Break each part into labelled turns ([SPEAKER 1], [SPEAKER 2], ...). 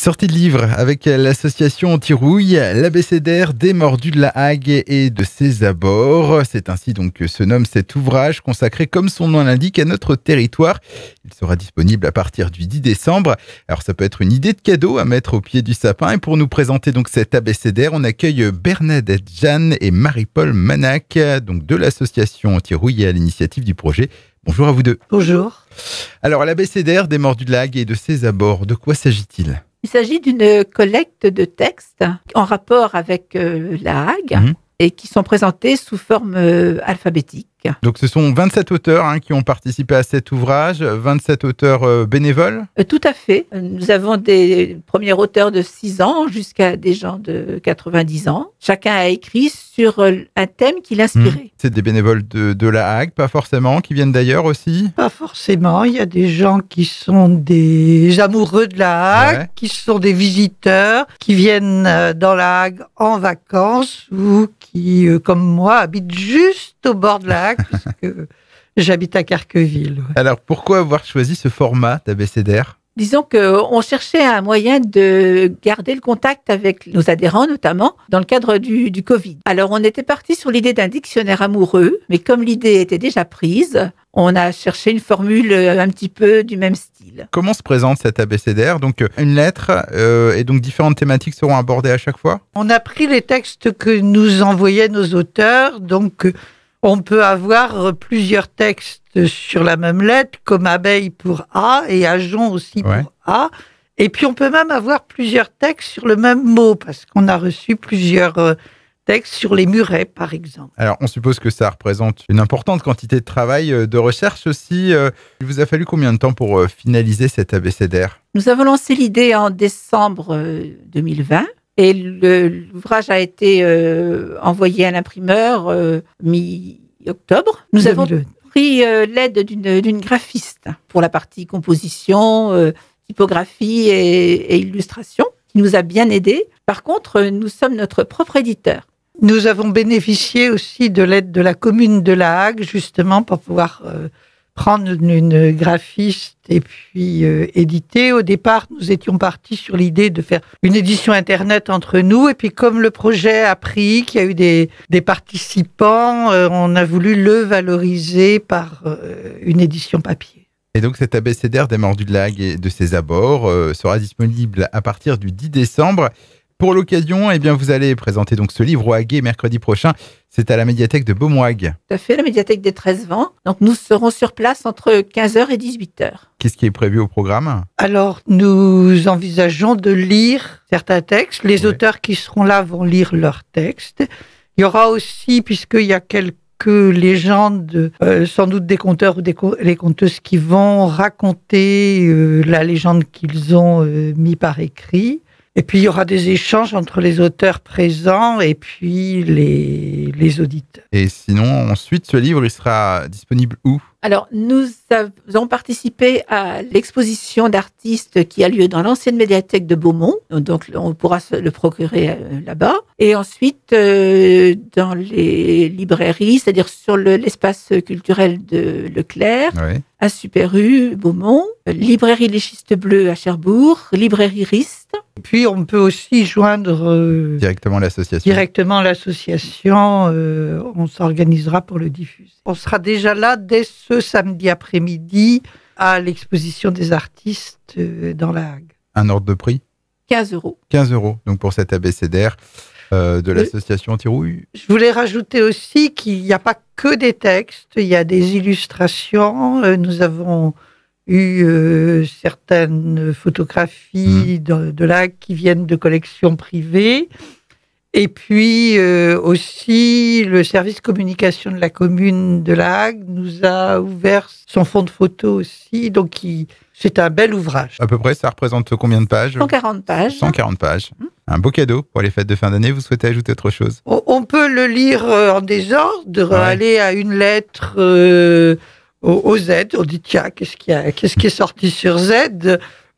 [SPEAKER 1] Sortie de livre avec l'association Antirouille, l'abécédaire des mordus de la Hague et de ses abords. C'est ainsi donc que se nomme cet ouvrage consacré, comme son nom l'indique, à notre territoire. Il sera disponible à partir du 10 décembre. Alors ça peut être une idée de cadeau à mettre au pied du sapin. Et pour nous présenter donc cet abécédaire, on accueille Bernadette Jeanne et Marie-Paul Manac, donc de l'association Tirouille et à l'initiative du projet. Bonjour à vous deux. Bonjour. Alors l'abécédaire des mordus de la Hague et de ses abords, de quoi s'agit-il
[SPEAKER 2] il s'agit d'une collecte de textes en rapport avec euh, la Hague mhm. et qui sont présentés sous forme euh, alphabétique.
[SPEAKER 1] Donc ce sont 27 auteurs hein, qui ont participé à cet ouvrage, 27 auteurs euh, bénévoles
[SPEAKER 2] euh, Tout à fait. Nous avons des premiers auteurs de 6 ans jusqu'à des gens de 90 ans. Chacun a écrit sur euh, un thème qui l'inspirait.
[SPEAKER 1] Hmm. C'est des bénévoles de, la Hague, pas forcément, qui viennent d'ailleurs aussi Pas forcément. Il y a des gens qui sont des amoureux de la Hague, qui
[SPEAKER 3] sont des visiteurs, qui viennent dans la Hague en vacances ou qui, comme moi, habitent juste au bord de la puisque j'habite à Carqueville.
[SPEAKER 1] Alors pourquoi avoir choisi ce format d'ABCDR
[SPEAKER 2] Disons qu'on cherchait un moyen de garder le contact avec nos adhérents, notamment dans le cadre du, du Covid. Alors, on était parti sur l'idée d'un dictionnaire amoureux, mais comme l'idée était déjà prise, on a cherché une formule euh, un petit peu du même style.
[SPEAKER 1] Comment se présente cet ABCDR Donc, euh, une lettre euh, et donc différentes thématiques seront abordées à chaque fois
[SPEAKER 2] On a pris les textes que nous envoyaient
[SPEAKER 3] nos auteurs, donc on peut avoir plusieurs textes sur la même lettre, comme abeille pour A et ajon aussi pour A. Et puis on peut même avoir plusieurs textes sur le même mot, parce qu'on a reçu plusieurs euh, textes sur les
[SPEAKER 2] murets, par exemple.
[SPEAKER 1] Alors on suppose que ça représente une importante quantité de travail euh, de recherche aussi. Euh. Il vous a fallu combien de temps pour finaliser cet abécédaire
[SPEAKER 2] Nous avons lancé l'idée en décembre 2020. Et l'ouvrage a été euh, envoyé à l'imprimeur euh, mi-octobre. Nous avons pris euh, l'aide d'une graphiste pour la partie composition, typographie et, illustration, qui nous a bien aidés. Par contre, nous sommes notre propre éditeur. Nous avons
[SPEAKER 3] bénéficié aussi de l'aide de la commune de La Hague, justement, pour pouvoir prendre une graphiste et puis euh, éditer. Au départ, nous étions partis sur l'idée de faire une édition Internet entre nous. Et puis comme le projet a pris, qu'il y a eu des, participants, euh, on a voulu le valoriser par euh, une
[SPEAKER 1] édition papier. Et donc cet abécédaire des mordus de lag et de ses abords sera disponible à partir du 10 décembre. Pour l'occasion, eh bien, vous allez présenter donc ce livre au Haguet mercredi prochain. C'est à la médiathèque de Beaumouag.
[SPEAKER 2] Tout à fait, la médiathèque des 13 vents. Donc nous serons sur place entre 15h et 18h.
[SPEAKER 1] Qu'est-ce qui est prévu au programme
[SPEAKER 2] Alors, nous envisageons
[SPEAKER 3] de lire certains textes. Les auteurs qui seront là vont lire leurs textes. Il y aura aussi, puisqu'il y a quelques légendes, euh, sans doute des conteurs ou des conteuses qui vont raconter euh, la légende qu'ils ont euh, mis par écrit. Et puis il y aura des échanges entre les auteurs présents et puis les,
[SPEAKER 1] les auditeurs. Et sinon, ensuite, ce livre, il sera disponible où
[SPEAKER 2] alors, nous avons participé à l'exposition d'artistes qui a lieu dans l'ancienne médiathèque de Beaumont. Donc, on pourra se le procurer euh, là-bas. Et ensuite, euh, dans les librairies, c'est-à-dire sur l'espace culturel de Leclerc, à Super U, Beaumont, librairie Les Schistes Bleus à Cherbourg, librairie Riste. puis, on peut aussi joindre euh,
[SPEAKER 1] directement l'association.
[SPEAKER 2] Directement l'association.
[SPEAKER 3] on s'organisera pour le diffuser. On sera déjà là dès ce ce samedi après-midi à l'exposition des artistes euh, dans la
[SPEAKER 1] Hague. Un ordre de prix 15 euros. 15 euros, donc pour cet abécédaire euh, de l'association Tirouille.
[SPEAKER 3] Je voulais rajouter aussi qu'il n'y a pas que des textes, il y a des illustrations. Euh, nous avons eu certaines photographies hmm. de, de, la Hague qui viennent de collections privées. Et puis euh, aussi, le service communication de la commune de La Hague nous a ouvert son fonds de photo aussi. Donc, c'est un bel ouvrage.
[SPEAKER 1] À peu près, ça représente combien de pages 140 euh pages. 140 pages. Hein un beau cadeau pour les fêtes de fin d'année. Vous souhaitez ajouter autre chose
[SPEAKER 3] On peut le lire euh, en désordre, aller à une lettre. au, Z, on dit tiens, qu'est-ce qui, est sorti sur Z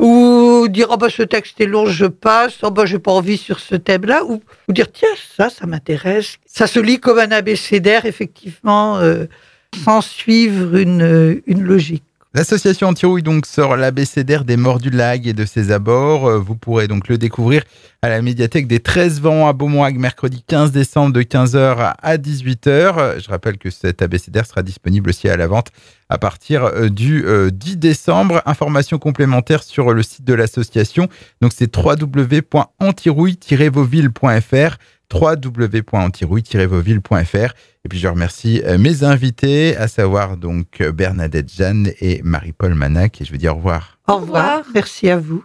[SPEAKER 3] ou dire oh bah ce texte est long, je passe, oh bah j'ai pas envie sur ce thème-là, ou, dire tiens ça, ça m'intéresse. Ça se lit comme un abécédaire effectivement, euh,
[SPEAKER 1] sans suivre une, une logique. L'association Antirouille donc sort l'abécédaire des morts du lag et de ses abords. Euh, vous pourrez donc le découvrir à la médiathèque des 13 vents à Beaumont-Hague mercredi 15 décembre de 15h à 18h. Je rappelle que cet ABCDR sera disponible aussi à la vente à partir euh, du 10 euh, décembre. Informations complémentaires sur le site de l'association. Donc c'est www.antirouille-vauville.fr www.antirouille-vauville.fr. Et puis je remercie euh, mes invités, à savoir donc euh, Bernadette Jeanne et Marie-Paul Manac. Et je vous dis au revoir.
[SPEAKER 3] Au revoir. Merci à vous.